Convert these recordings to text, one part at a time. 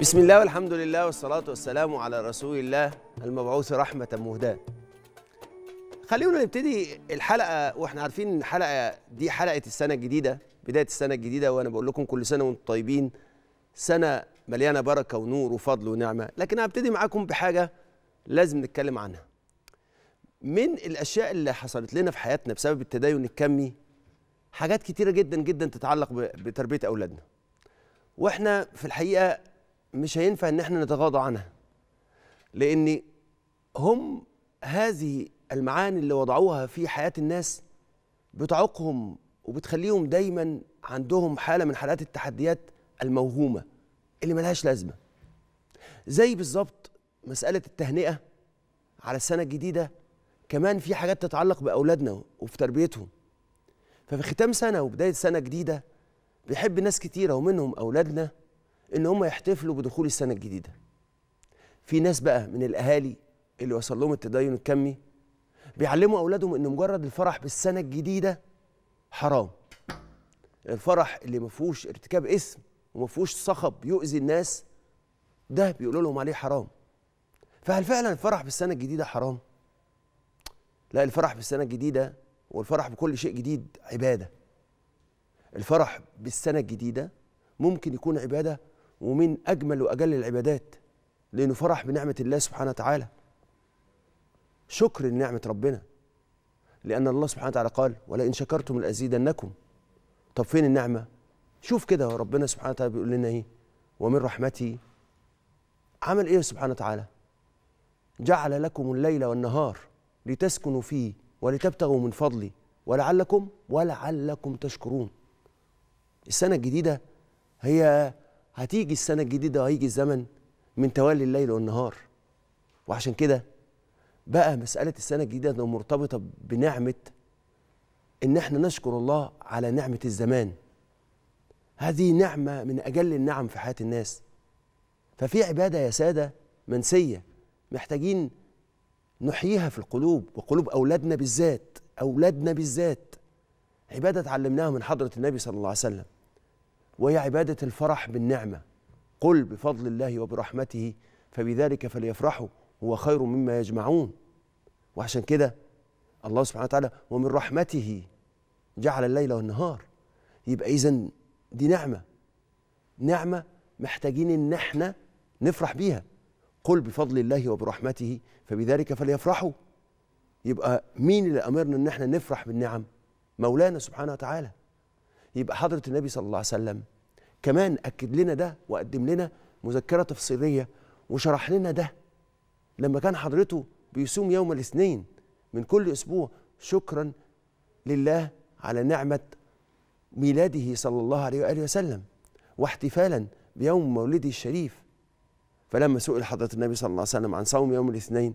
بسم الله والحمد لله والصلاة والسلام على رسول الله المبعوث رحمة مهداة خلينا نبتدي الحلقة واحنا عارفين ان الحلقة دي حلقة السنة الجديدة بداية السنة الجديدة وانا بقول لكم كل سنة وانتم طيبين سنة مليانة بركة ونور وفضل ونعمة لكن هبتدي معاكم بحاجة لازم نتكلم عنها من الأشياء اللي حصلت لنا في حياتنا بسبب التدين الكمي حاجات كتيرة جدا جدا تتعلق بتربية أولادنا واحنا في الحقيقة مش هينفع ان احنا نتغاضى عنها لان هم هذه المعاني اللي وضعوها في حياه الناس بتعوقهم وبتخليهم دايما عندهم حاله من حالات التحديات الموهومه اللي ملهاش لازمه زي بالظبط مساله التهنئه على السنه الجديده كمان في حاجات تتعلق باولادنا وفي تربيتهم ففي ختام سنه وبدايه سنه جديده بيحب ناس كتيره ومنهم اولادنا ان هم يحتفلوا بدخول السنه الجديده في ناس بقى من الاهالي اللي وصل لهم التدين الكمي بيعلموا اولادهم ان مجرد الفرح بالسنه الجديده حرام الفرح اللي ما فيهوش ارتكاب اسم وما فيهوش صخب يؤذي الناس ده بيقولوا لهم عليه حرام فهل فعلا الفرح بالسنه الجديده حرام لا الفرح بالسنه الجديده والفرح بكل شيء جديد عباده الفرح بالسنه الجديده ممكن يكون عباده ومن أجمل وأجل العبادات لأنه فرح بنعمة الله سبحانه وتعالى شكر لنعمة ربنا لأن الله سبحانه وتعالى قال ولئن شكرتم لأزيدنكم طب فين النعمة؟ شوف كده ربنا سبحانه وتعالى بيقول لنا إيه ومن رحمته عمل إيه سبحانه وتعالى؟ جعل لكم الليل والنهار لتسكنوا فيه ولتبتغوا من فضلي ولعلكم ولعلكم تشكرون السنة الجديدة هي هتيجي السنة الجديدة وهيجي الزمن من توالي الليل والنهار وعشان كده بقى مسألة السنة الجديدة مرتبطة بنعمة إن إحنا نشكر الله على نعمة الزمان هذه نعمة من أجل النعم في حياة الناس ففي عبادة يا سادة منسية محتاجين نحييها في القلوب وقلوب أولادنا بالذات أولادنا بالذات عبادة تعلمناها من حضرة النبي صلى الله عليه وسلم وهي عبادة الفرح بالنعمة قل بفضل الله وبرحمته فبذلك فليفرحوا هو خير مما يجمعون وعشان كده الله سبحانه وتعالى ومن رحمته جعل الليل والنهار يبقى إذا دي نعمة نعمة محتاجين إن احنا نفرح بيها قل بفضل الله وبرحمته فبذلك فليفرحوا يبقى مين اللي أمرنا إن احنا نفرح بالنعم مولانا سبحانه وتعالى يبقى حضره النبي صلى الله عليه وسلم كمان اكد لنا ده وقدم لنا مذكره تفصيليه وشرح لنا ده لما كان حضرته بيصوم يوم الاثنين من كل اسبوع شكرا لله على نعمه ميلاده صلى الله عليه واله وسلم واحتفالا بيوم مولده الشريف فلما سئل حضره النبي صلى الله عليه وسلم عن صوم يوم الاثنين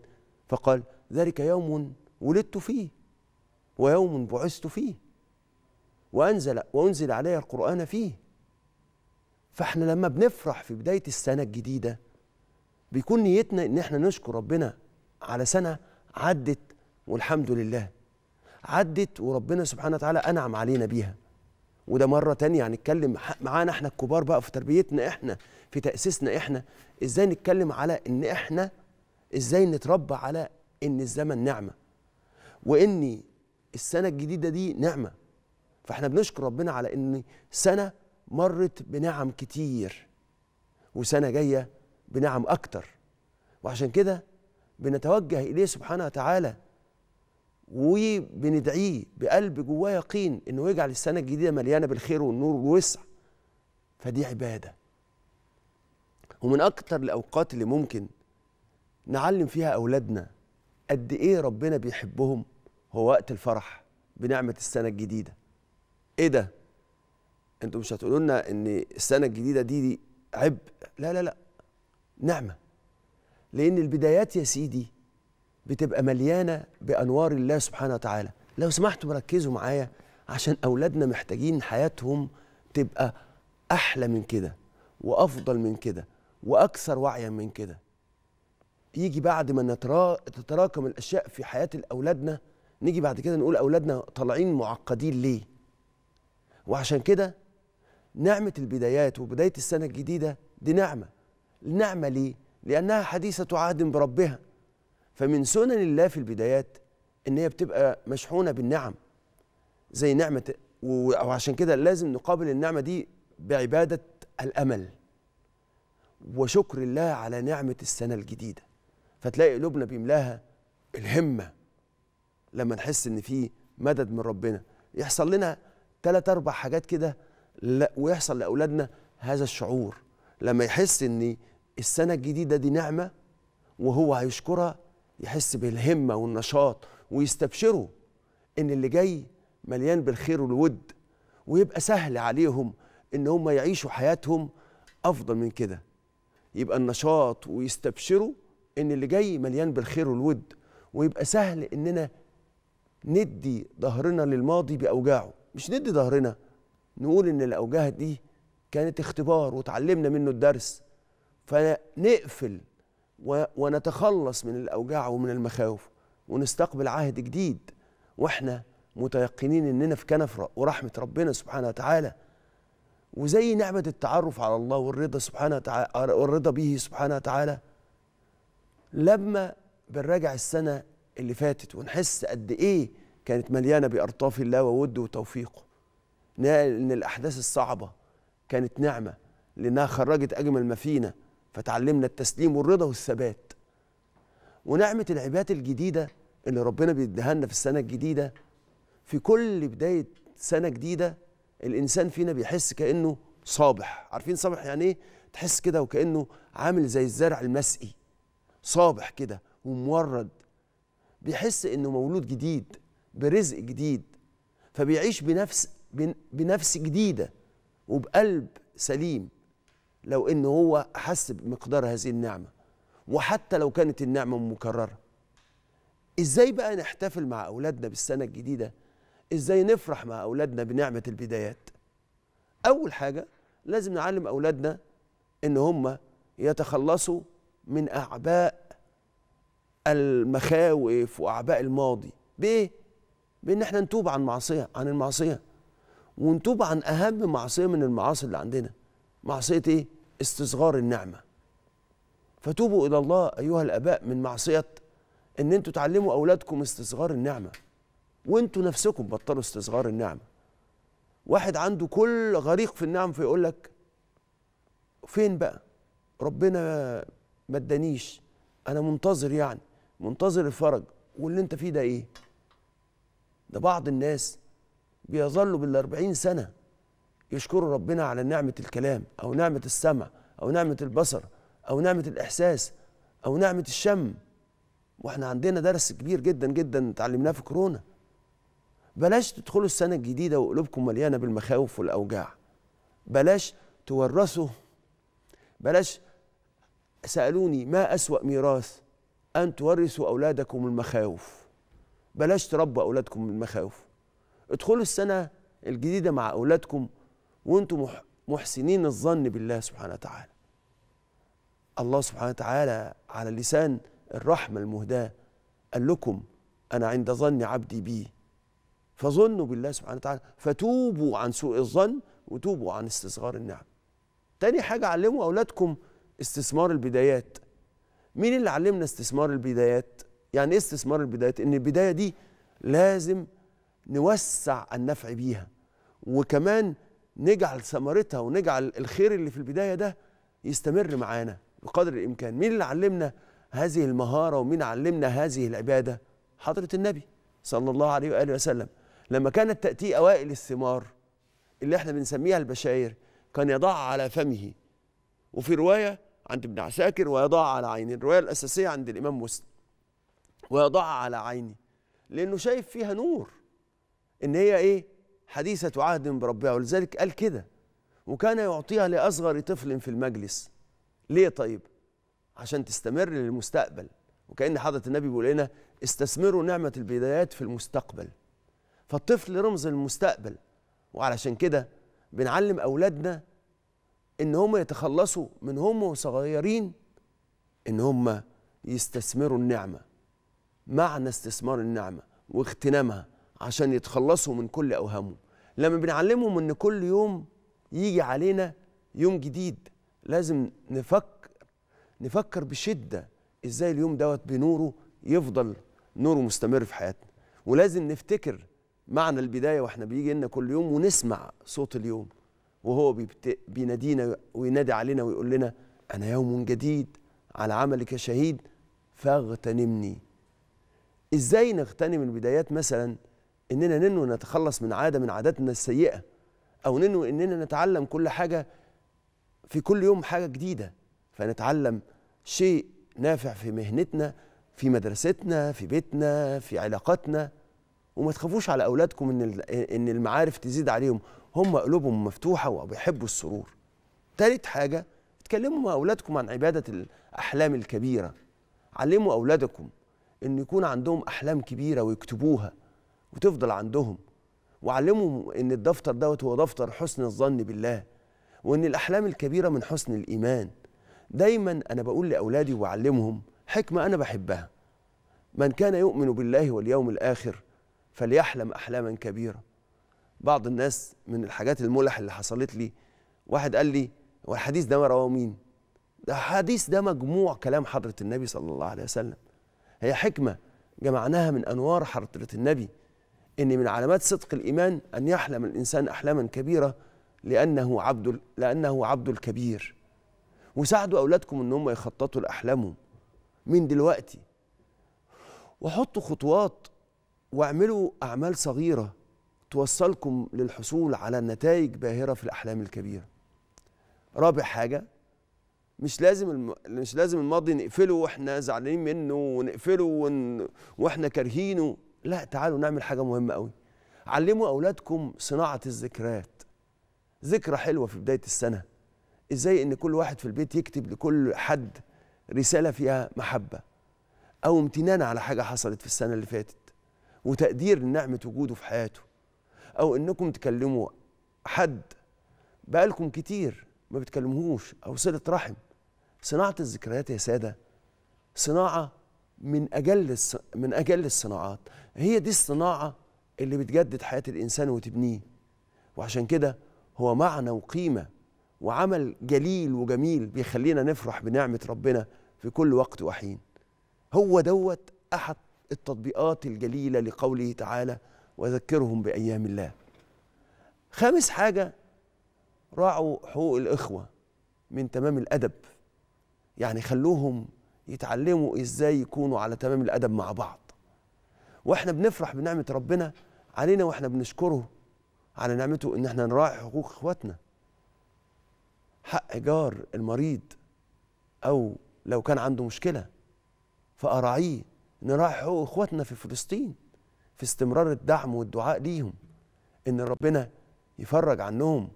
فقال ذلك يوم ولدت فيه ويوم بعثت فيه وأنزل وأنزل علي القرآن فيه فإحنا لما بنفرح في بداية السنة الجديدة بيكون نيتنا إن إحنا نشكر ربنا على سنة عدت والحمد لله عدت وربنا سبحانه وتعالى أنعم علينا بيها وده مرة تانية هنتكلم معانا احنا الكبار بقى في تربيتنا احنا في تأسيسنا احنا ازاي نتكلم على ان احنا ازاي نتربى على ان الزمن نعمة وان السنة الجديدة دي نعمة فاحنا بنشكر ربنا على ان سنه مرت بنعم كتير وسنه جايه بنعم اكتر وعشان كده بنتوجه اليه سبحانه وتعالى وبندعيه بقلب جواه يقين انه يجعل السنه الجديده مليانه بالخير والنور والوسع فدي عباده ومن اكتر الاوقات اللي ممكن نعلم فيها اولادنا قد ايه ربنا بيحبهم هو وقت الفرح بنعمه السنه الجديده ايه ده انتوا مش هتقولوا لنا ان السنه الجديده دي, دي عبء لا لا لا نعمه لان البدايات يا سيدي بتبقى مليانه بانوار الله سبحانه وتعالى لو سمحتوا ركزوا معايا عشان اولادنا محتاجين حياتهم تبقى احلى من كده وافضل من كده واكثر وعيا من كده يجي بعد ما تتراكم الاشياء في حياه اولادنا نيجي بعد كده نقول اولادنا طالعين معقدين ليه وعشان كده نعمة البدايات وبداية السنة الجديدة دي نعمة نعمة ليه؟ لأنها حديثة عهد بربها فمن سنن الله في البدايات إن هي بتبقى مشحونة بالنعم زي نعمة وعشان كده لازم نقابل النعمة دي بعبادة الأمل وشكر الله على نعمة السنة الجديدة فتلاقي قلوبنا بيملاها الهمة لما نحس إن في مدد من ربنا يحصل لنا ثلاث اربع حاجات كده ويحصل لاولادنا هذا الشعور لما يحس ان السنه الجديده دي نعمه وهو هيشكرها يحس بالهمه والنشاط ويستبشروا ان اللي جاي مليان بالخير والود ويبقى سهل عليهم ان هم يعيشوا حياتهم افضل من كده يبقى النشاط ويستبشروا ان اللي جاي مليان بالخير والود ويبقى سهل اننا ندي ظهرنا للماضي باوجاعه مش ندي ظهرنا نقول ان الاوجاه دي كانت اختبار وتعلمنا منه الدرس فنقفل ونتخلص من الاوجاع ومن المخاوف ونستقبل عهد جديد واحنا متيقنين اننا في كنف ورحمه ربنا سبحانه وتعالى وزي نعمه التعرف على الله والرضا سبحانه وتعالى والرضا به سبحانه وتعالى لما بنراجع السنه اللي فاتت ونحس قد ايه كانت مليانه بارطاف الله ووده وتوفيقه نقل ان الاحداث الصعبه كانت نعمه لانها خرجت اجمل ما فينا فتعلمنا التسليم والرضا والثبات ونعمه العبادات الجديده اللي ربنا بيديها لنا في السنه الجديده في كل بدايه سنه جديده الانسان فينا بيحس كانه صابح عارفين صابح يعني ايه تحس كده وكانه عامل زي الزرع المسقي صابح كده ومورد بيحس انه مولود جديد برزق جديد فبيعيش بنفس بنفس جديده وبقلب سليم لو ان هو حس بمقدار هذه النعمه وحتى لو كانت النعمه مكرره ازاي بقى نحتفل مع اولادنا بالسنه الجديده ازاي نفرح مع اولادنا بنعمه البدايات اول حاجه لازم نعلم اولادنا ان هم يتخلصوا من اعباء المخاوف واعباء الماضي بايه بان احنا نتوب عن معصيه عن المعصيه ونتوب عن اهم معصيه من المعاصي اللي عندنا معصيه ايه استصغار النعمه فتوبوا الى الله ايها الاباء من معصيه ان انتوا تعلموا اولادكم استصغار النعمه وانتوا نفسكم بطلوا استصغار النعمه واحد عنده كل غريق في النعم فيقول لك فين بقى ربنا ما ادانيش انا منتظر يعني منتظر الفرج واللي انت فيه ده ايه ده بعض الناس بيظلوا بالأربعين سنة يشكروا ربنا على نعمة الكلام أو نعمة السمع أو نعمة البصر أو نعمة الإحساس أو نعمة الشم واحنا عندنا درس كبير جدا جدا اتعلمناه في كورونا بلاش تدخلوا السنة الجديدة وقلوبكم مليانة بالمخاوف والأوجاع بلاش تورثوا بلاش سألوني ما أسوأ ميراث أن تورثوا أولادكم المخاوف بلاش تربوا اولادكم من المخاوف ادخلوا السنه الجديده مع اولادكم وانتم محسنين الظن بالله سبحانه وتعالى الله سبحانه وتعالى على لسان الرحمه المهداه قال لكم انا عند ظن عبدي بي فظنوا بالله سبحانه وتعالى فتوبوا عن سوء الظن وتوبوا عن استصغار النعم تاني حاجه علموا اولادكم استثمار البدايات مين اللي علمنا استثمار البدايات يعني ايه استثمار البدايات ان البدايه دي لازم نوسع النفع بيها وكمان نجعل ثمرتها ونجعل الخير اللي في البدايه ده يستمر معانا بقدر الامكان مين اللي علمنا هذه المهاره ومين علمنا هذه العباده حضره النبي صلى الله عليه واله وسلم لما كانت تاتي اوائل الثمار اللي احنا بنسميها البشاير كان يضعها على فمه وفي روايه عند ابن عساكر ويضعها على عينه الروايه الاساسيه عند الامام مسلم ويضعها على عيني لأنه شايف فيها نور إن هي إيه حديثة عهد بربها ولذلك قال كده وكان يعطيها لأصغر طفل في المجلس ليه طيب عشان تستمر للمستقبل وكأن حضرة النبي بيقول لنا استثمروا نعمة البدايات في المستقبل فالطفل رمز المستقبل وعلشان كده بنعلم أولادنا إن هم يتخلصوا من هم صغيرين إن هم يستثمروا النعمة معنى استثمار النعمه واغتنامها عشان يتخلصوا من كل اوهامهم لما بنعلمهم ان كل يوم يجي علينا يوم جديد لازم نفكر نفكر بشده ازاي اليوم دوت بنوره يفضل نوره مستمر في حياتنا ولازم نفتكر معنى البدايه واحنا بيجي لنا كل يوم ونسمع صوت اليوم وهو بينادينا وينادي علينا ويقول لنا انا يوم جديد على عملك شهيد فاغتنمني ازاي نغتنم البدايات مثلا اننا ننوي نتخلص من عاده من عاداتنا السيئه او ننوي اننا نتعلم كل حاجه في كل يوم حاجه جديده فنتعلم شيء نافع في مهنتنا في مدرستنا في بيتنا في علاقاتنا وما تخافوش على اولادكم ان ان المعارف تزيد عليهم هم قلوبهم مفتوحه وبيحبوا السرور ثالث حاجه اتكلموا مع اولادكم عن عباده الاحلام الكبيره علموا اولادكم ان يكون عندهم احلام كبيره ويكتبوها وتفضل عندهم وعلمهم ان الدفتر دوت هو دفتر حسن الظن بالله وان الاحلام الكبيره من حسن الايمان دايما انا بقول لاولادي وبعلمهم حكمه انا بحبها من كان يؤمن بالله واليوم الاخر فليحلم احلاما كبيره بعض الناس من الحاجات الملح اللي حصلت لي واحد قال لي والحديث ده ما رواه مين ده الحديث ده مجموع كلام حضره النبي صلى الله عليه وسلم هي حكمة جمعناها من أنوار حضرة النبي إن من علامات صدق الإيمان أن يحلم الإنسان أحلاما كبيرة لأنه عبد لأنه عبد الكبير وساعدوا أولادكم إن هم يخططوا لأحلامهم من دلوقتي وحطوا خطوات واعملوا أعمال صغيرة توصلكم للحصول على نتائج باهرة في الأحلام الكبيرة رابع حاجة مش لازم الم... مش لازم الماضي نقفله واحنا زعلانين منه ونقفله ون... واحنا كارهينه لا تعالوا نعمل حاجه مهمه قوي علموا اولادكم صناعه الذكريات ذكرى حلوه في بدايه السنه ازاي ان كل واحد في البيت يكتب لكل حد رساله فيها محبه او امتنان على حاجه حصلت في السنه اللي فاتت وتقدير لنعمه وجوده في حياته او انكم تكلموا حد بقالكم كتير ما بتكلمهوش او صله رحم صناعه الذكريات يا ساده صناعه من اجل من اجل الصناعات هي دي الصناعه اللي بتجدد حياه الانسان وتبنيه وعشان كده هو معنى وقيمه وعمل جليل وجميل بيخلينا نفرح بنعمه ربنا في كل وقت وحين هو دوت احد التطبيقات الجليله لقوله تعالى وذكرهم بايام الله خامس حاجه راعوا حقوق الإخوة من تمام الأدب يعني خلوهم يتعلموا إزاي يكونوا على تمام الأدب مع بعض وإحنا بنفرح بنعمة ربنا علينا وإحنا بنشكره على نعمته إن إحنا نراعي حقوق إخواتنا حق جار المريض أو لو كان عنده مشكلة فأراعيه نراعي حقوق إخواتنا في فلسطين في استمرار الدعم والدعاء ليهم إن ربنا يفرج عنهم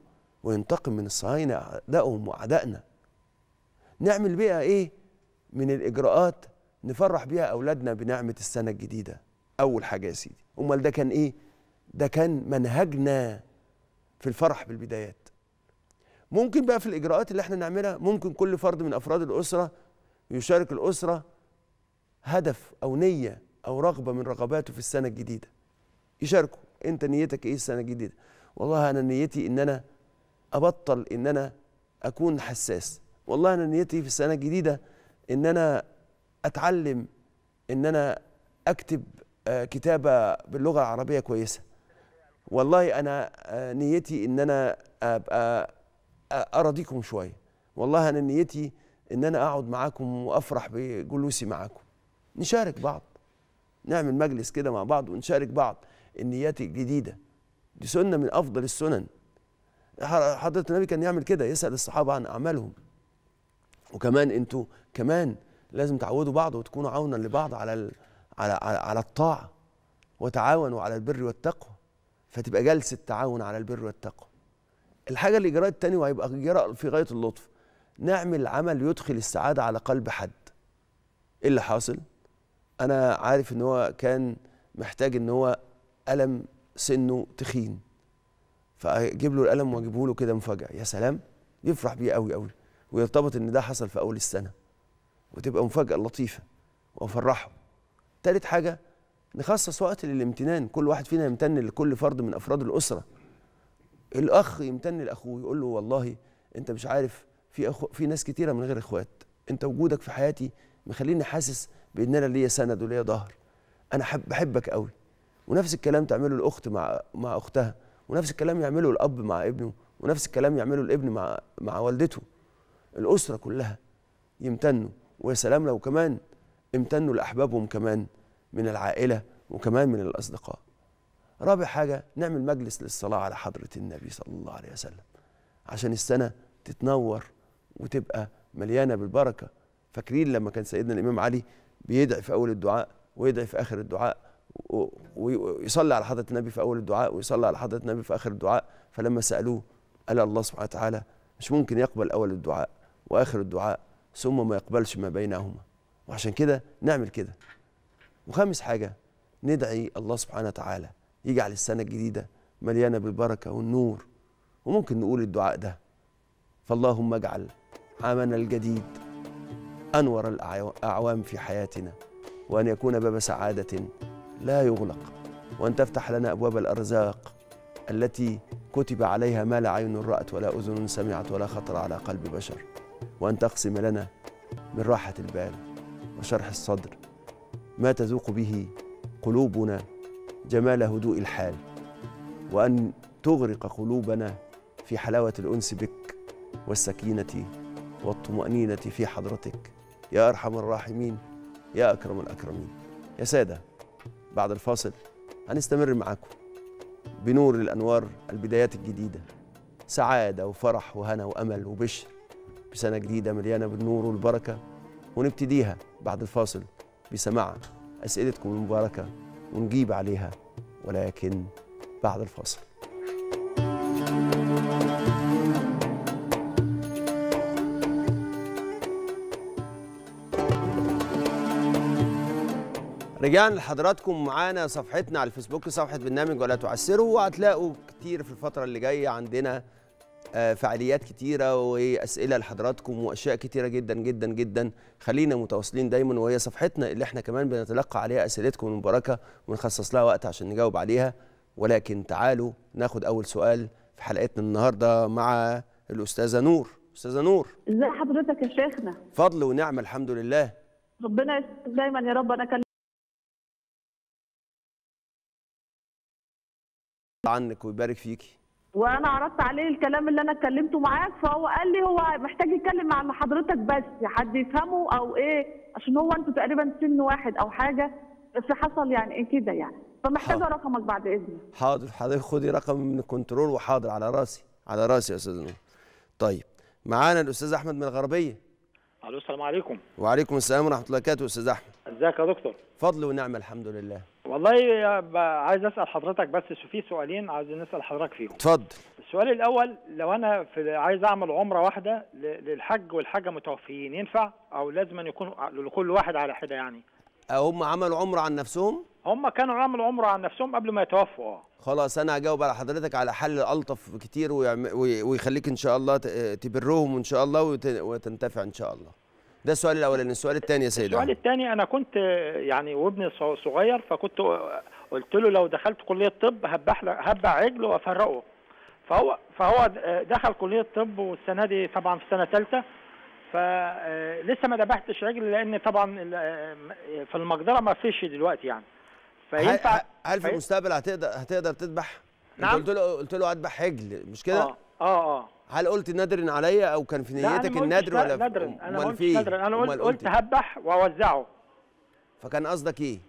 وينتقم من الصهاينة أعدائهم وأعدائنا نعمل بيها إيه من الإجراءات نفرح بيها أولادنا بنعمة السنة الجديدة أول حاجة يا سيدي أمال ده كان إيه ده كان منهجنا في الفرح بالبدايات ممكن بقى في الإجراءات اللي احنا نعملها ممكن كل فرد من أفراد الأسرة يشارك الأسرة هدف أو نية أو رغبة من رغباته في السنة الجديدة يشاركوا أنت نيتك إيه السنة الجديدة والله أنا نيتي إن أنا ابطل ان انا اكون حساس والله انا نيتي في السنه الجديده ان انا اتعلم ان انا اكتب آه، كتابه باللغه العربيه كويسه والله انا آه، نيتي ان انا ابقى آه، اراضيكم شويه والله انا نيتي ان انا اقعد معاكم وافرح بجلوسي معاكم نشارك بعض نعمل مجلس كده مع بعض ونشارك بعض النيات الجديده دي سنه من افضل السنن حضرة النبي كان يعمل كده يسأل الصحابة عن أعمالهم وكمان أنتوا كمان لازم تعودوا بعض وتكونوا عونا لبعض على على على, على الطاعة وتعاونوا على البر والتقوى فتبقى جلسة تعاون على البر والتقوى الحاجة الإجراء التاني وهيبقى إجراء في غاية اللطف نعمل عمل يدخل السعادة على قلب حد إيه اللي حاصل؟ أنا عارف إن هو كان محتاج إن هو ألم سنه تخين فاجيب له القلم واجيبه له كده مفاجاه يا سلام يفرح بيه قوي قوي ويرتبط ان ده حصل في اول السنه وتبقى مفاجاه لطيفه وافرحه تالت حاجه نخصص وقت للامتنان كل واحد فينا يمتن لكل فرد من افراد الاسره الاخ يمتن لاخوه يقول له والله انت مش عارف في أخو في ناس كتيره من غير اخوات انت وجودك في حياتي مخليني حاسس بان انا ليا سند وليا ظهر انا بحبك قوي ونفس الكلام تعمله الاخت مع مع اختها ونفس الكلام يعمله الاب مع ابنه ونفس الكلام يعمله الابن مع مع والدته الاسره كلها يمتنوا ويا سلام لو كمان امتنوا لاحبابهم كمان من العائله وكمان من الاصدقاء رابع حاجه نعمل مجلس للصلاه على حضره النبي صلى الله عليه وسلم عشان السنه تتنور وتبقى مليانه بالبركه فاكرين لما كان سيدنا الامام علي بيدعي في اول الدعاء ويدعي في اخر الدعاء ويصلي على حضره النبي في اول الدعاء ويصلي على حضره النبي في اخر الدعاء فلما سالوه قال الله سبحانه وتعالى مش ممكن يقبل اول الدعاء واخر الدعاء ثم ما يقبلش ما بينهما وعشان كده نعمل كده وخامس حاجه ندعي الله سبحانه وتعالى يجعل السنه الجديده مليانه بالبركه والنور وممكن نقول الدعاء ده فاللهم اجعل عامنا الجديد انور الاعوام في حياتنا وان يكون باب سعاده لا يغلق وأن تفتح لنا أبواب الأرزاق التي كتب عليها ما لا عين رأت ولا أذن سمعت ولا خطر على قلب بشر وأن تقسم لنا من راحة البال وشرح الصدر ما تذوق به قلوبنا جمال هدوء الحال وأن تغرق قلوبنا في حلاوة الأنس بك والسكينة والطمأنينة في حضرتك يا أرحم الراحمين يا أكرم الأكرمين يا سادة بعد الفاصل هنستمر معاكم بنور الأنوار البدايات الجديدة سعادة وفرح وهنا وأمل وبشر بسنة جديدة مليانة بالنور والبركة ونبتديها بعد الفاصل بسماع أسئلتكم المباركة ونجيب عليها ولكن بعد الفاصل رجعنا لحضراتكم معانا صفحتنا على الفيسبوك صفحه برنامج ولا تعسروا وهتلاقوا كتير في الفتره اللي جايه عندنا آه، فعاليات كتيره واسئله لحضراتكم واشياء كتيره جدا جدا جدا خلينا متواصلين دايما وهي صفحتنا اللي احنا كمان بنتلقى عليها اسئلتكم المباركه ونخصص لها وقت عشان نجاوب عليها ولكن تعالوا ناخد اول سؤال في حلقتنا النهارده مع الاستاذه نور استاذه نور ازي حضرتك يا شيخنا فضل ونعمه الحمد لله ربنا يستر دايما يا رب انا كان عنك ويبارك فيكي وانا عرضت عليه الكلام اللي انا اتكلمته معاك فهو قال لي هو محتاج يتكلم مع حضرتك بس حد يفهمه او ايه عشان هو انتوا تقريبا سن واحد او حاجه بس حصل يعني ايه كده يعني فمحتاجه رقمك بعد اذنك حاضر حضرتك خدي رقم من الكنترول وحاضر على راسي على راسي يا استاذ نور طيب معانا الاستاذ احمد من الغربيه الو السلام عليكم وعليكم السلام ورحمه الله وبركاته استاذ احمد ازيك يا دكتور فضل ونعمه الحمد لله والله عايز اسال حضرتك بس في سؤالين عايز نسال حضرتك فيهم اتفضل السؤال الاول لو انا في عايز اعمل عمره واحده للحج والحاجه متوفيين ينفع او لازم أن يكون لكل واحد على حده يعني هم عملوا عمره عن نفسهم هم كانوا عملوا عمره عن نفسهم قبل ما يتوفوا خلاص انا هجاوب على حضرتك على حل الطف كتير ويخليك ان شاء الله تبرهم ان شاء الله وتنتفع ان شاء الله ده السؤال الاولاني السؤال الثاني يا سيدي السؤال الثاني انا كنت يعني وابني صغير فكنت قلت له لو دخلت كليه طب هبح هبع عجله وافرقه فهو فهو دخل كليه الطب والسنه دي طبعا في سنه ثالثه فلسه آه، ما ذبحتش عجل لان طبعا آه، في المقدره ما فيش دلوقتي يعني فينفع هل في المستقبل هتقدر هتقدر تذبح؟ نعم قلت له قلت له اذبح عجل مش كده؟ اه اه اه هل قلت نادر عليا او كان في نيتك النادر ولا نادر انا قلت نادر انا قلت, قلت إيه؟ هبح واوزعه فكان قصدك ايه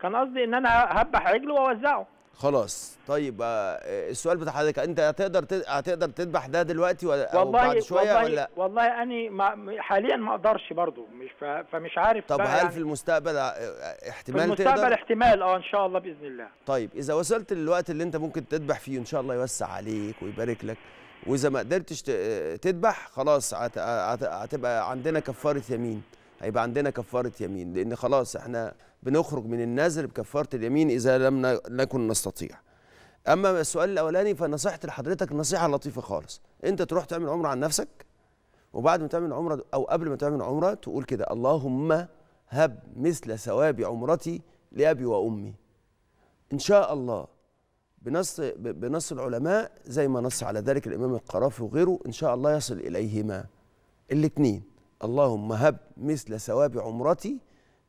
كان قصدي ان انا هبح عجله واوزعه خلاص طيب آه، آه، السؤال بتاع حضرتك انت هتقدر هتقدر تذبح ده دلوقتي ولا والله بعد شويه والله ولا والله اني حاليا ما اقدرش برضو مش فمش عارف طب هل يعني في المستقبل آه، احتمال في المستقبل تقدر؟ احتمال اه ان شاء الله باذن الله طيب اذا وصلت للوقت اللي انت ممكن تذبح فيه ان شاء الله يوسع عليك ويبارك لك واذا ما قدرتش تذبح خلاص هتبقى عندنا كفاره يمين هيبقى عندنا كفاره يمين لان خلاص احنا بنخرج من النذر بكفاره اليمين اذا لم نكن نستطيع اما السؤال الاولاني فنصيحتي لحضرتك نصيحه لطيفه خالص انت تروح تعمل عمره عن نفسك وبعد ما تعمل عمره او قبل ما تعمل عمره تقول كده اللهم هب مثل ثواب عمرتي لابي وامي ان شاء الله بنص بنص العلماء زي ما نص على ذلك الامام القرافي وغيره ان شاء الله يصل اليهما الاثنين اللهم هب مثل ثواب عمرتي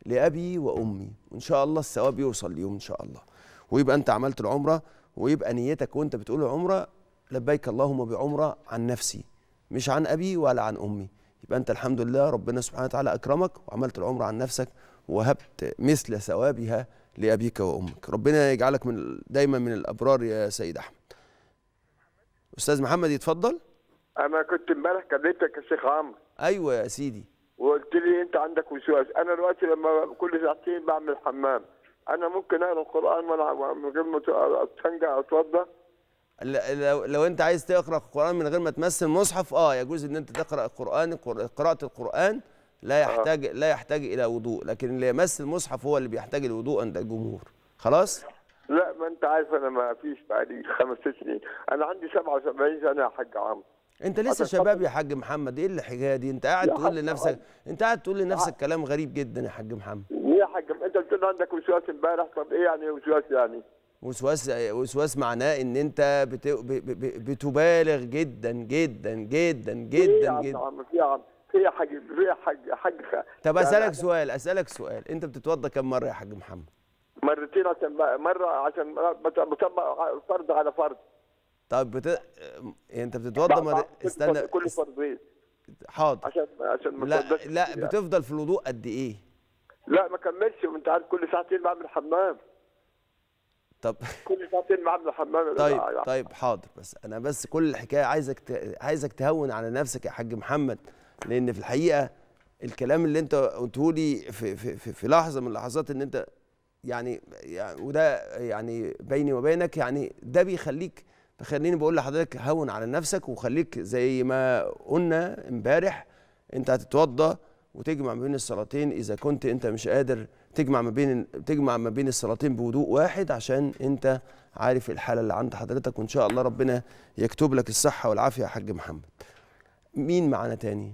لابي وامي وان شاء الله الثواب يوصل ليهم ان شاء الله ويبقى انت عملت العمره ويبقى نيتك وانت بتقول العمره لبيك اللهم بعمره عن نفسي مش عن ابي ولا عن امي يبقى انت الحمد لله ربنا سبحانه وتعالى اكرمك وعملت العمره عن نفسك وهبت مثل ثوابها لأبيك وأمك ربنا يجعلك من دايما من الأبرار يا سيد أحمد أستاذ محمد يتفضل أنا كنت امبارح كلمتك يا شيخ عمرو أيوه يا سيدي وقلت لي أنت عندك وسواس أنا دلوقتي لما كل ساعتين بعمل حمام أنا ممكن أقرأ القرآن من غير ما أتشنجع أتوضى لو, لو أنت عايز تقرأ القرآن من غير ما تمثل المصحف أه يجوز إن أنت تقرأ القرآن قراءة القرآن لا آه. يحتاج لا يحتاج الى وضوء لكن اللي يمس المصحف هو اللي بيحتاج الوضوء عند الجمهور خلاص لا ما انت عارف انا ما فيش بعد خمس سنين انا عندي 77 سنه يا حاج عمرو انت لسه شباب يا حاج محمد ايه الحكايه دي انت قاعد تقول لنفسك انت قاعد تقول لنفسك كلام غريب جدا يا حاج محمد ايه يا حاج انت قلت لي عندك وسواس امبارح طب ايه يعني وسواس يعني وسواس وسواس معناه ان انت بتبالغ جدا جدا جدا إيه جدا جدا, جدا. يا حاج يا حاج يا حاج طب اسالك سؤال اسالك سؤال انت بتتوضى كم مره يا حاج محمد؟ مرتين عشان مره عشان بطبق فرض على فرض طب بت... انت بتتوضى مر... استنى كل فرضين إيه؟ حاضر عشان عشان لا لا يعني. بتفضل في الوضوء قد ايه؟ لا ما كملش وانت عارف كل ساعتين بعمل حمام طب كل ساعتين بعمل حمام طيب طيب حاضر بس انا بس كل الحكايه عايزك ت... عايزك تهون على نفسك يا حاج محمد لان في الحقيقه الكلام اللي انت قلته لي في, في, في, في لحظه من اللحظات ان انت يعني, يعني وده يعني بيني وبينك يعني ده بيخليك فخليني بقول لحضرتك هون على نفسك وخليك زي ما قلنا امبارح انت هتتوضى وتجمع ما بين الصلاتين اذا كنت انت مش قادر تجمع ما بين تجمع ما بين الصلاتين بوضوء واحد عشان انت عارف الحاله اللي عند حضرتك وان شاء الله ربنا يكتب لك الصحه والعافيه يا حاج محمد مين معانا تاني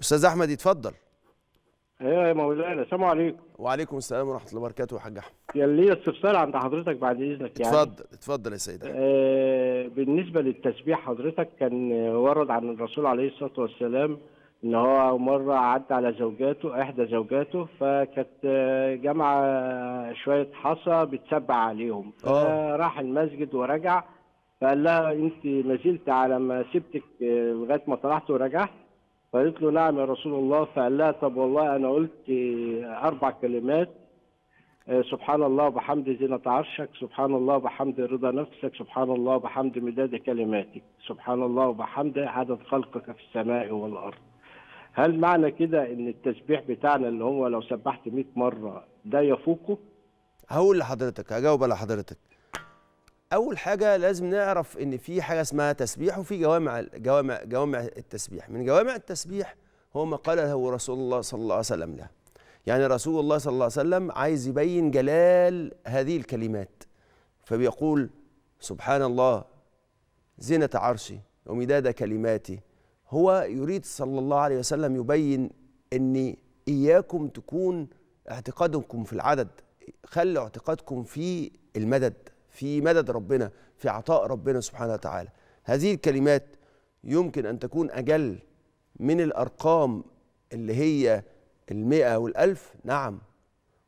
استاذ احمد يتفضل ايوه يا مولانا السلام عليكم وعليكم السلام ورحمه الله وبركاته يا حاج احمد يا ليا استفسار عند حضرتك بعد اذنك يعني اتفضل اتفضل يا سيدي آه بالنسبه للتسبيح حضرتك كان ورد عن الرسول عليه الصلاه والسلام ان هو مره عدى على زوجاته احدى زوجاته فكانت آه، جمع شويه حصى بتسبع عليهم آه. فراح المسجد ورجع فقال لها انت ما زلت على ما سبتك آه، لغايه ما طلعت ورجعت فقلت له نعم يا رسول الله فقال لها طب والله انا قلت اربع كلمات آه، سبحان الله وبحمد زينة عرشك سبحان الله وبحمد رضا نفسك سبحان الله وبحمد مداد كلماتك سبحان الله وبحمد عدد خلقك في السماء والأرض هل معنى كده ان التسبيح بتاعنا اللي هو لو سبحت 100 مرة ده يفوقه؟ هقول لحضرتك هجاوب على حضرتك اول حاجه لازم نعرف ان في حاجه اسمها تسبيح وفي جوامع جوامع جوامع التسبيح من جوامع التسبيح هو ما قاله رسول الله صلى الله عليه وسلم له يعني رسول الله صلى الله عليه وسلم عايز يبين جلال هذه الكلمات فبيقول سبحان الله زينة عرشي ومداد كلماتي هو يريد صلى الله عليه وسلم يبين ان اياكم تكون اعتقادكم في العدد خلوا اعتقادكم في المدد في مدد ربنا في عطاء ربنا سبحانه وتعالى هذه الكلمات يمكن أن تكون أجل من الأرقام اللي هي المئة والألف نعم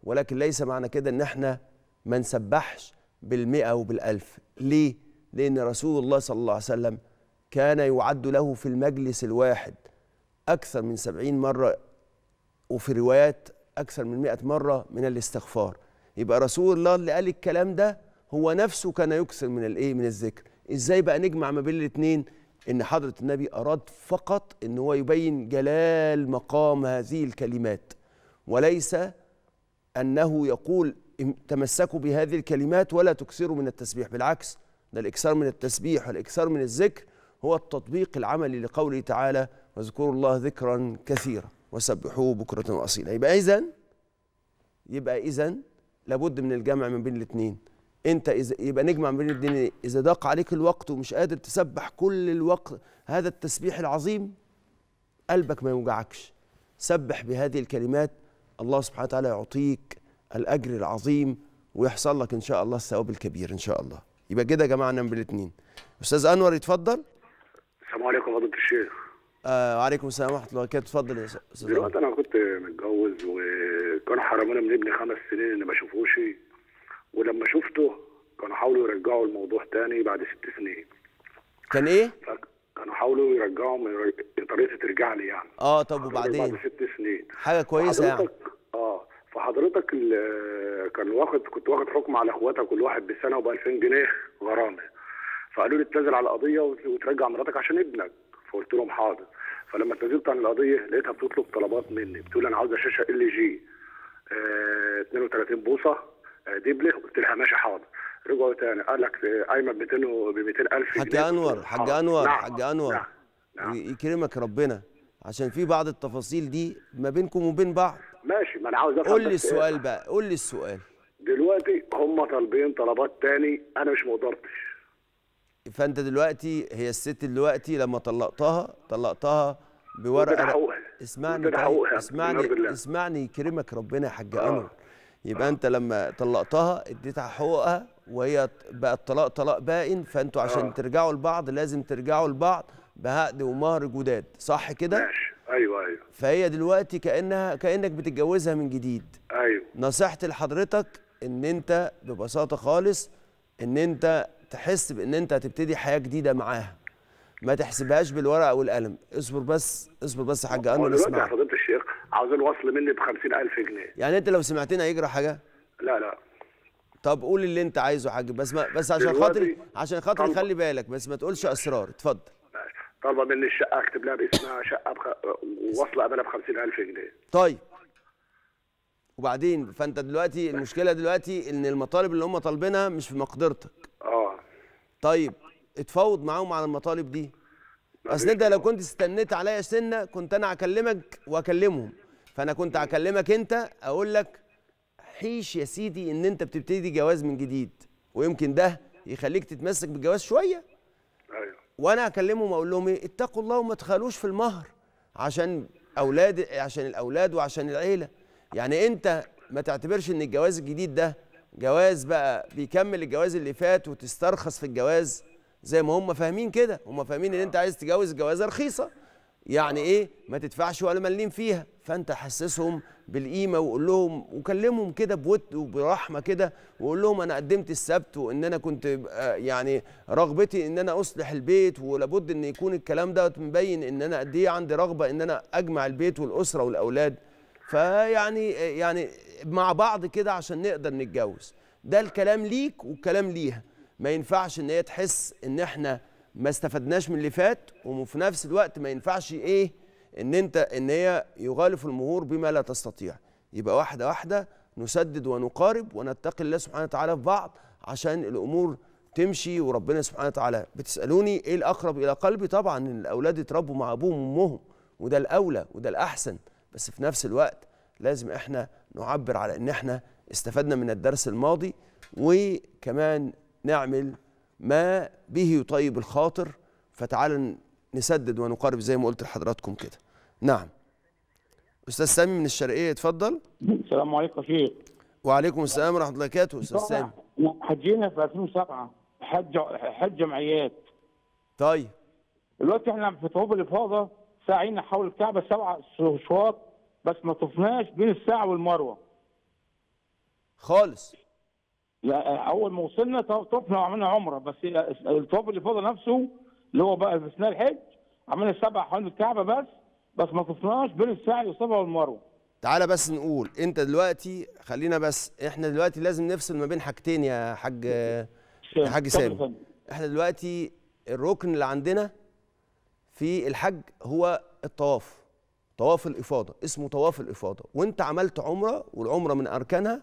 ولكن ليس معنى كده أن احنا ما نسبحش بالمئة وبالألف ليه؟ لأن رسول الله صلى الله عليه وسلم كان يعد له في المجلس الواحد أكثر من سبعين مرة وفي روايات أكثر من مئة مرة من الاستغفار يبقى رسول الله اللي قال الكلام ده هو نفسه كان يكثر من الايه من الذكر ازاي بقى نجمع ما بين الاثنين ان حضره النبي اراد فقط ان هو يبين جلال مقام هذه الكلمات وليس انه يقول تمسكوا بهذه الكلمات ولا تكثروا من التسبيح بالعكس ده الاكثار من التسبيح والاكثار من الذكر هو التطبيق العملي لقوله تعالى واذكروا الله ذكرا كثيرا وسبحوه بكره واصيلا يبقى اذا يبقى اذا لابد من الجمع ما بين الاثنين انت إذا يبقى نجمع بين الدين اذا ضاق عليك الوقت ومش قادر تسبح كل الوقت هذا التسبيح العظيم قلبك ما يوجعكش سبح بهذه الكلمات الله سبحانه وتعالى يعطيك الاجر العظيم ويحصل لك ان شاء الله الثواب الكبير ان شاء الله يبقى كده يا جماعه نعمل الاثنين استاذ انور يتفضل السلام عليكم فضيله الشيخ آه وعليكم السلام ورحمه الله وبركاته اتفضل يا استاذ دلوقتي انا كنت متجوز وكان حرمانا من ابني خمس سنين اني ما اشوفوش ولما شفته كانوا حاولوا يرجعوا الموضوع تاني بعد ست سنين كان ايه؟ كانوا حاولوا يرجعوا من طريقه ترجع لي يعني اه طب وبعدين بعد ست سنين حاجه كويسه يعني اه فحضرتك كان واخد كنت واخد حكم على اخواتك كل واحد بسنه وب 2000 جنيه غرامه فقالوا لي اتنازل على القضيه وترجع مراتك عشان ابنك فقلت لهم حاضر فلما اتنازلت عن القضيه لقيتها بتطلب طلبات مني بتقول انا عاوزه شاشه ال جي 32 بوصه آه، دبله قلت لها ماشي حاضر رجعوا تاني قال لك ايمن ب 200000 حاج انور حاج انور نعم، حاج انور نعم. نعم. يكرمك ربنا عشان في بعض التفاصيل دي ما بينكم وبين بعض ماشي ما انا عاوز افهم قول لي السؤال بقى قول لي السؤال دلوقتي هم طالبين طلبات تاني انا مش مقدرتش فانت دلوقتي هي الست دلوقتي لما طلقتها طلقتها بورقه اسمعني طيب، اسمعني اسمعني يكرمك ربنا يا حاج آه. انور يبقى انت لما طلقتها اديتها حقوقها وهي بقى الطلاق طلاق بائن فانتوا عشان آه. ترجعوا لبعض لازم ترجعوا لبعض بعقد ومهر جداد صح كده ماشي ايوه ايوه فهي دلوقتي كانها كانك بتتجوزها من جديد ايوه نصيحتي لحضرتك ان انت ببساطه خالص ان انت تحس بان انت هتبتدي حياه جديده معاها ما تحسبهاش بالورقه والقلم اصبر بس اصبر بس يا حاج انور اسمع حضرتك الشيخ عاوزين وصل مني ب 50000 جنيه يعني انت لو سمعتني هيجرى حاجه لا لا طب قول اللي انت عايزه يا حاج بس ما بس عشان خاطري عشان خاطري خلي بالك بس ما تقولش اسرار اتفضل طالبه مني الشقه اكتب لها باسمها شقه بخ... واصله قبلها ب 50000 جنيه طيب وبعدين فانت دلوقتي المشكله دلوقتي ان المطالب اللي هم طالبينها مش في مقدرتك اه طيب اتفاوض معاهم على المطالب دي اصل انت لو كنت استنيت عليا سنه كنت انا اكلمك واكلمهم فانا كنت هكلمك انت اقول لك حيش يا سيدي ان انت بتبتدي جواز من جديد ويمكن ده يخليك تتمسك بالجواز شويه ايوه وانا اكلمهم اقول لهم ايه اتقوا الله وما تخلوش في المهر عشان اولاد عشان الاولاد وعشان العيله يعني انت ما تعتبرش ان الجواز الجديد ده جواز بقى بيكمل الجواز اللي فات وتسترخص في الجواز زي ما هم فاهمين كده هم فاهمين ان انت آه. عايز تجوز جوازه رخيصه يعني ايه ما تدفعش ولا مليم فيها فانت حسسهم بالقيمه وقول لهم وكلمهم كده بود وبرحمه كده وقول لهم انا قدمت السبت وان انا كنت يعني رغبتي ان انا اصلح البيت ولابد ان يكون الكلام ده مبين ان انا قد ايه عندي رغبه ان انا اجمع البيت والاسره والاولاد فيعني يعني مع بعض كده عشان نقدر نتجوز ده الكلام ليك والكلام ليها ما ينفعش ان هي تحس ان احنا ما استفدناش من اللي فات وفي نفس الوقت ما ينفعش ايه ان انت ان هي يغالف المهور بما لا تستطيع يبقى واحده واحده نسدد ونقارب ونتقي الله سبحانه وتعالى في بعض عشان الامور تمشي وربنا سبحانه وتعالى بتسالوني ايه الاقرب الى قلبي طبعا ان الاولاد يتربوا مع ابوهم وامهم وده الاولى وده الاحسن بس في نفس الوقت لازم احنا نعبر على ان احنا استفدنا من الدرس الماضي وكمان نعمل ما به يطيب الخاطر فتعال نسدد ونقارب زي ما قلت لحضراتكم كده نعم استاذ سامي من الشرقيه اتفضل السلام عليكم يا شيخ وعليكم السلام ورحمه الله وبركاته استاذ سامي حجينا في 2007 حج حج جمعيات طيب دلوقتي احنا في طوب الافاضه ساعينا حول الكعبه سبع شواط بس ما طفناش بين الساعه والمروه خالص لا اول ما وصلنا طفنا وعملنا عمره بس الطواف اللي فاضل نفسه اللي هو بقى في اثناء الحج عملنا سبع حوالين الكعبه بس بس ما طفناش بين السعي والصفا والمروه تعالى بس نقول انت دلوقتي خلينا بس احنا دلوقتي لازم نفصل ما بين حاجتين يا حاج يا حاج سامي احنا دلوقتي الركن اللي عندنا في الحج هو الطواف طواف الافاضه اسمه طواف الافاضه وانت عملت عمره والعمره من اركانها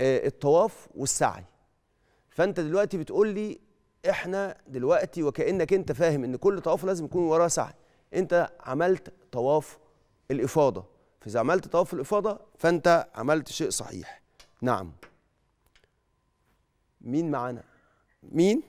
آه، الطواف والسعي فانت دلوقتي بتقول لي احنا دلوقتي وكانك انت فاهم ان كل طواف لازم يكون وراه سعي انت عملت طواف الافاضه فاذا عملت طواف الافاضه فانت عملت شيء صحيح نعم مين معانا مين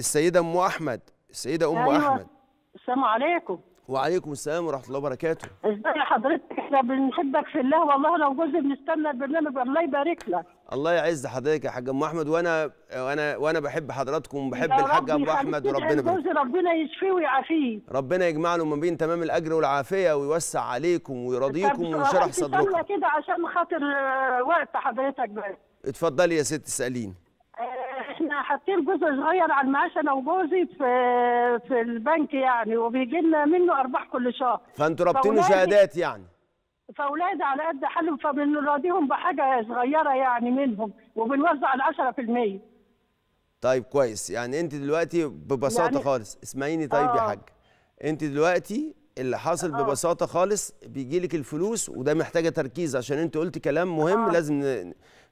السيده ام احمد السيده ام أيوة. احمد السلام عليكم وعليكم السلام ورحمه الله وبركاته يا حضرتك احنا بنحبك في الله والله لو جوزي بنستنى البرنامج الله يبارك لك الله يعز حضرتك يا حاج ام احمد وانا وانا وانا بحب حضراتكم وبحب الحاج ام احمد وربنا يبارك جوزي ربنا يشفيه ويعافيه ربنا يجمع له ما بين تمام الاجر والعافيه ويوسع عليكم ويرضيكم ويشرح صدركم كده عشان خاطر آه، وقت حضرتك بس اتفضلي يا ست اساليني حاطين جزء صغير على المعاش انا وجوزي في في البنك يعني وبيجي لنا منه ارباح كل شهر فانتوا رابطينه شهادات يعني فاولادي على قد حالهم فبنراضيهم بحاجه صغيره يعني منهم وبنوزع ال 10% طيب كويس يعني انت دلوقتي ببساطه يعني... خالص اسمعيني طيب آه. يا حاج انت دلوقتي اللي حاصل آه. ببساطه خالص بيجي لك الفلوس وده محتاجه تركيز عشان انت قلت كلام مهم آه. لازم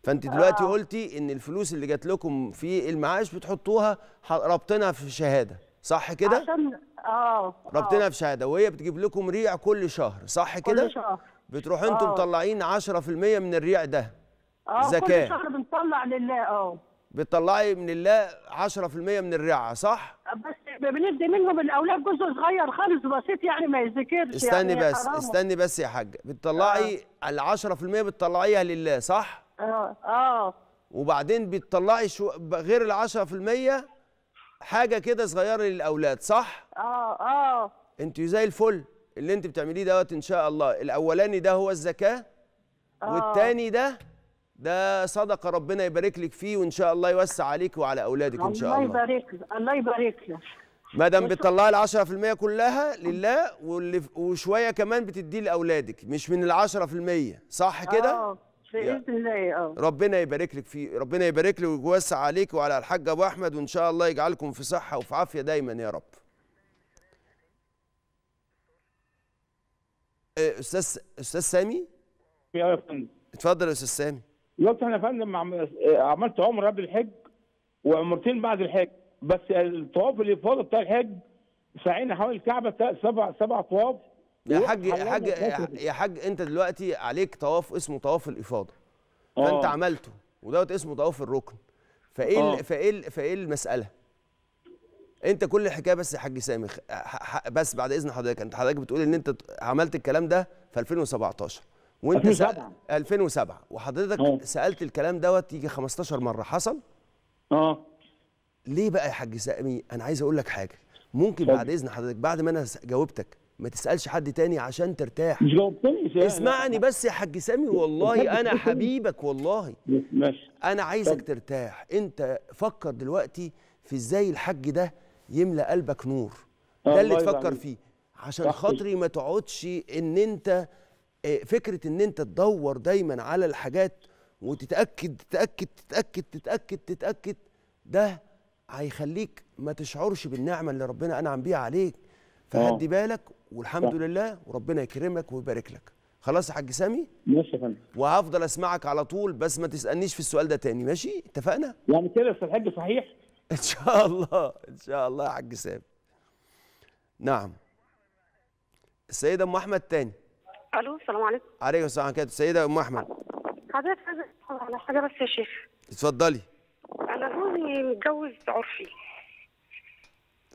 فانت دلوقتي آه. قلتي ان الفلوس اللي جات لكم في المعاش بتحطوها رابطينها في شهاده صح كده عشان اه رابطينها آه. في شهاده وهي بتجيب لكم ريع كل شهر صح كده كل شهر بتروحوا انتم آه. مطلعين 10% من الريع ده اه كل شهر بنطلع لله اه بتطلعي من الله 10% من الرعه صح؟ بس بندي منهم الاولاد جزء صغير خالص بسيط يعني ما يذكرش يعني، استني يعني بس حرامه. استني بس يا حاجه بتطلعي آه. ال 10% بتطلعيها لله صح؟ اه اه وبعدين بتطلعي شو غير ال 10% حاجه كده صغيره للاولاد صح اه اه انت زي الفل اللي انت بتعمليه دوت ان شاء الله الاولاني ده هو الزكاه آه. ده ده صدقه ربنا يبارك لك فيه وان شاء الله يوسع عليك وعلى اولادك ان شاء الله الله يبارك لك الله يبارك لك ما دام بتطلعي ال 10% كلها لله واللي وشويه كمان بتديه لاولادك مش من ال 10% صح كده؟ اه باذن الله آه. ربنا يبارك لك فيه ربنا يبارك لك ويوسع عليك وعلى الحاج ابو احمد وان شاء الله يجعلكم في صحه وفي عافيه دايما يا رب آه، استاذ استاذ سامي يا فندم اتفضل يا استاذ سامي دلوقتي انا يا فندم آه، عملت عمر قبل الحج وعمرتين بعد الحج بس الطواف اللي فاضل بتاع الحج سعينا حوالي الكعبه سبع سبع طواف يا حاج يا حاج يا حاج انت دلوقتي عليك طواف اسمه طواف الافاضه أوه. فانت آه. عملته ودوت اسمه طواف الركن فايه آه. فايه فايه المساله انت كل الحكايه بس يا حاج سامخ بس بعد اذن حضرتك انت حضرتك بتقول ان انت عملت الكلام ده في 2017 وانت 2007 2007 وحضرتك أوه. سالت الكلام دوت يجي 15 مره حصل اه ليه بقى يا حاج سامي انا عايز اقول لك حاجه ممكن بعد اذن حضرتك بعد ما انا جاوبتك ما تسالش حد تاني عشان ترتاح مش جاوبتني اسمعني بس يا حاج سامي والله انا حبيبك والله ماشي انا عايزك ترتاح انت فكر دلوقتي في ازاي الحاج ده يملى قلبك نور ده اللي تفكر فيه عشان خاطري ما تقعدش ان انت آه، فكره ان انت تدور دايما على الحاجات وتتاكد تتاكد تتاكد تتاكد تتاكد ده هيخليك ما تشعرش بالنعمه اللي ربنا انعم بيها عليك آه. فهدي بالك والحمد صح. لله وربنا يكرمك ويبارك لك خلاص يا حاج سامي ماشي يا فندم وهفضل اسمعك على طول بس ما تسالنيش في السؤال ده تاني ماشي اتفقنا يعني كده يا استاذ الحاج صحيح ان شاء الله ان شاء الله يا حاج سامي نعم السيده ام احمد تاني الو السلام عليكم عليكم السلام ورحمه السيده ام احمد حضرتك عايزه على حاجه بس يا شيخ اتفضلي انا جوزي متجوز عرفي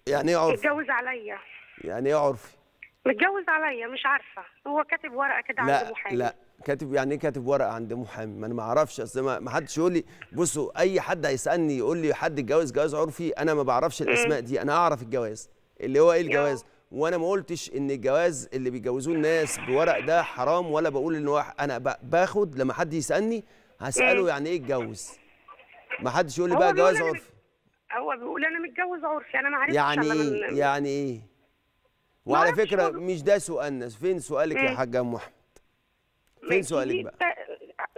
يعني ايه عرفي؟ اتجوز عليا يعني ايه عرفي؟ متجوز عليا مش عارفه هو كاتب ورقه كده عند محامي لا كاتب يعني ايه كاتب ورقه عند محامي ما انا ما اعرفش اصل ما حدش يقول لي بصوا اي حد هيسالني يقول لي حد اتجوز جواز عرفي انا ما بعرفش الاسماء دي انا اعرف الجواز اللي هو ايه الجواز آه. وانا ما قلتش ان الجواز اللي بيجوزوه الناس بورق ده حرام ولا بقول ان هو انا باخد لما حد يسالني هساله يعني ايه اتجوز ما حدش يقول لي بقى جواز عرفي هو بيقول انا متجوز عرفي انا ما عرفتش يعني, يعني ايه يعني ايه وعلى فكره مش ده سؤالنا فين سؤالك يا حاجه ام احمد فين سؤالك بقى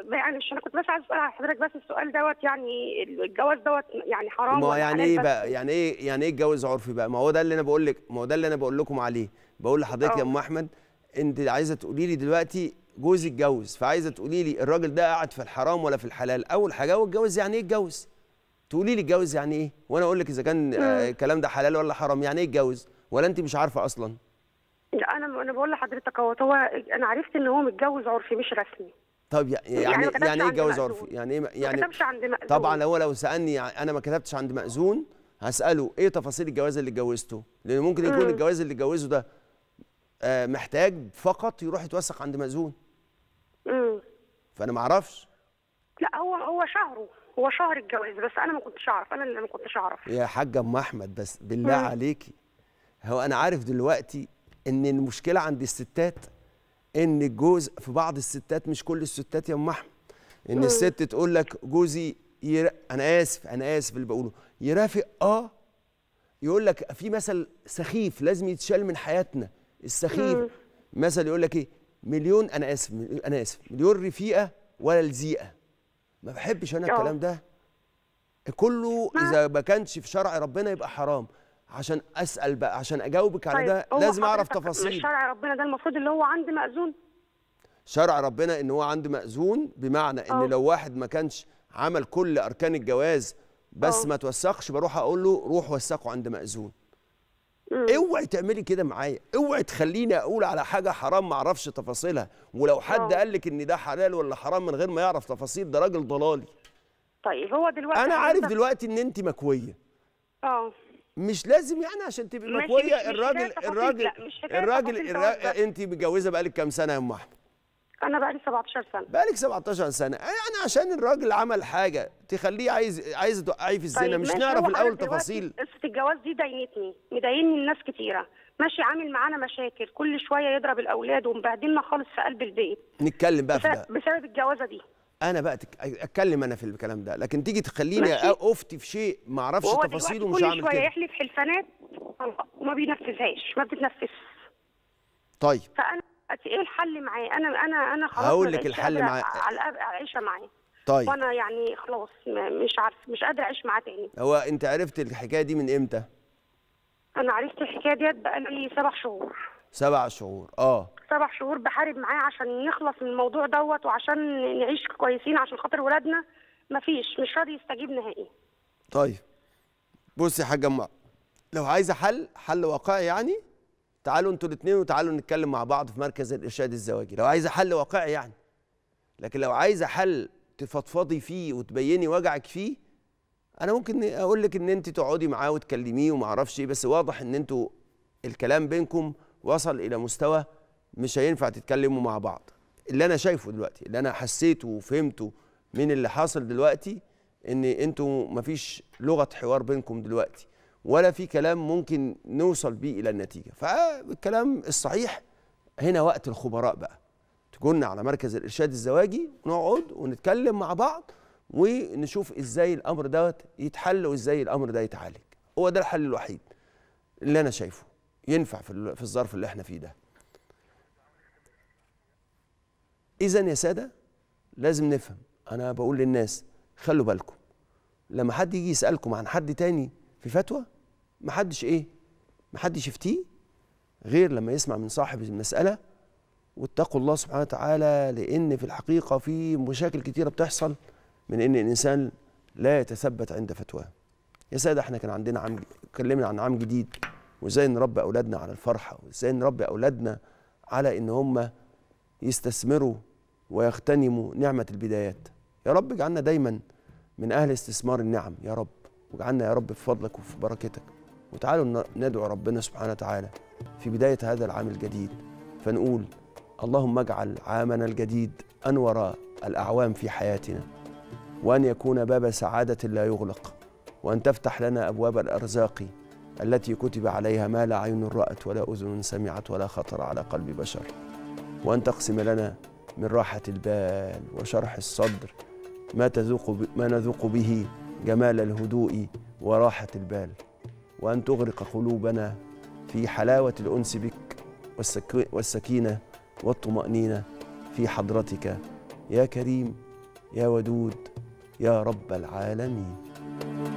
معلش انا كنت بس عايز اسال حضرتك بس السؤال دوت يعني الجواز دوت يعني حرام ما يعني ايه بقى يعني ايه يعني ايه الجواز عرفي بقى ما هو ده اللي انا بقول لك ما هو ده اللي انا بقول لكم عليه بقول لحضرتك يا اه. ام احمد انت عايزه تقولي لي دلوقتي جوزي اتجوز فعايزه تقولي لي الراجل ده قاعد في الحرام ولا في الحلال اول حاجه هو اتجوز يعني ايه الجواز تقولي لي اتجوز يعني ايه وانا اقول لك اذا كان الكلام ده حلال ولا حرام يعني ايه الجواز ولا انت مش عارفه اصلا لا انا انا بقول لحضرتك هو هو انا عرفت ان هو متجوز عرفي مش رسمي طب يعني يعني, يعني ايه جواز عرفي؟ يعني ايه يعني ما كتبش عند مأذون طبعا هو لو سالني انا ما كتبتش عند مأذون هساله ايه تفاصيل الجواز اللي اتجوزته؟ لان ممكن يكون الجواز اللي اتجوزه ده آه، محتاج فقط يروح يتوثق عند مأذون. امم فانا ما اعرفش لا هو هو شهره هو شهر الجواز بس انا ما كنتش اعرف انا اللي ما كنتش اعرف يا حاجه ام احمد بس بالله عليكي هو انا عارف دلوقتي ان المشكله عند الستات ان الجوز في بعض الستات مش كل الستات يا ام احمد ان الست تقول لك جوزي ير... انا اسف انا اسف اللي بقوله يرافق اه يقول لك في مثل سخيف لازم يتشال من حياتنا السخيف مثل يقول لك ايه مليون انا اسف انا اسف مليون رفيقه ولا لزيقه ما بحبش انا آه. الكلام ده كله اذا ما كانش في شرع ربنا يبقى حرام عشان اسال بقى عشان اجاوبك على طيب ده لازم اعرف تفاصيل مش شرع ربنا ده المفروض اللي هو عند مأذون شرع ربنا ان هو عند مأذون بمعنى ان أوه. لو واحد ما كانش عمل كل اركان الجواز بس أوه. ما توثقش بروح اقول له روح وثقه عند مأذون اوعي تعملي كده معايا اوعي تخليني اقول على حاجه حرام ما اعرفش تفاصيلها ولو حد قال لك ان ده حلال ولا حرام من غير ما يعرف تفاصيل ده راجل ضلالي طيب هو دلوقتي انا عارف دلوقتي ان انت مكويه اه مش لازم يعني عشان تبقي مكويه الراجل الراجل الراجل انت متجوزه بقالك كام سنه يا ام احمد؟ انا بقالي 17 سنه بقالك 17 سنه يعني عشان الراجل عمل حاجه تخليه عايز عايز توقعيه في الزنا طيب مش نعرف الاول تفاصيل قصه الجواز دي ضايقتني مضايقني الناس كتيره ماشي عامل معانا مشاكل كل شويه يضرب الاولاد ومبهدلنا خالص في قلب البيت نتكلم بقى في ده بسبب الجوازه دي انا بقى اتكلم انا في الكلام ده لكن تيجي تخليني افتي في شيء ما اعرفش تفاصيله ومش عامل كده شويه يحلف حلفانات ما بينفذهاش ما بتنفذش طيب فانا ايه الحل معاه انا انا انا خلاص هقول لك الحل معاه على عيشه معاه طيب وانا يعني خلاص مش عارف مش قادره اعيش معاه تاني هو انت عرفت الحكايه دي من امتى؟ انا عرفت الحكايه ديت بقى لي سبع شهور سبع شهور اه سبع شهور بحارب معاه عشان يخلص من الموضوع دوت وعشان نعيش كويسين عشان خاطر ولادنا مفيش مش راضي يستجيب نهائي طيب بصي يا حاجه لو عايزه حل حل واقعي يعني تعالوا انتوا الاثنين وتعالوا نتكلم مع بعض في مركز الارشاد الزواجي لو عايزه حل واقعي يعني لكن لو عايزه حل تفضفضي فيه وتبيني وجعك فيه انا ممكن اقول لك ان انت تقعدي معاه وتكلميه وما اعرفش ايه بس واضح ان انتوا الكلام بينكم وصل الى مستوى مش هينفع تتكلموا مع بعض اللي انا شايفه دلوقتي اللي انا حسيته وفهمته من اللي حاصل دلوقتي ان انتم مفيش لغه حوار بينكم دلوقتي ولا في كلام ممكن نوصل بيه الى النتيجه فالكلام الصحيح هنا وقت الخبراء بقى تكون على مركز الارشاد الزواجي ونقعد ونتكلم مع بعض ونشوف ازاي الامر دوت يتحل وازاي الامر ده يتعالج هو ده الحل الوحيد اللي انا شايفه ينفع في الظرف اللي احنا فيه ده اذا يا ساده لازم نفهم انا بقول للناس خلوا بالكم لما حد يجي يسالكم عن حد تاني في فتوى محدش ايه محدش يفتيه غير لما يسمع من صاحب المساله واتقوا الله سبحانه وتعالى لان في الحقيقه في مشاكل كتيره بتحصل من ان الانسان لا يتثبت عند فتواه يا ساده احنا كان عندنا عام اتكلمنا عن عام جديد وازاي نربي اولادنا على الفرحه وازاي نربي اولادنا على ان هم يستثمروا ويغتنموا نعمه البدايات يا رب اجعلنا دايما من اهل استثمار النعم يا رب واجعلنا يا رب في فضلك وفي بركتك وتعالوا ندعو ربنا سبحانه وتعالى في بدايه هذا العام الجديد فنقول اللهم اجعل عامنا الجديد انور الاعوام في حياتنا وان يكون باب سعاده لا يغلق وان تفتح لنا ابواب الارزاق التي كتب عليها ما لا عين رأت ولا أذن سمعت ولا خطر على قلب بشر وأن تقسم لنا من راحة البال وشرح الصدر ما, تذوق ما نذوق به جمال الهدوء وراحة البال وأن تغرق قلوبنا في حلاوة الأنس بك والسكينة والطمأنينة في حضرتك يا كريم يا ودود يا رب العالمين